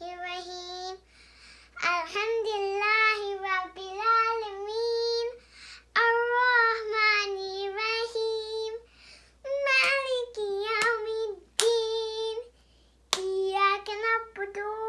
r-Rahim. Alhamdulillahi Rabbil Alameen. Ar-Rahmanirrahim. Maliki Yawmiddin. Iyaka na'budu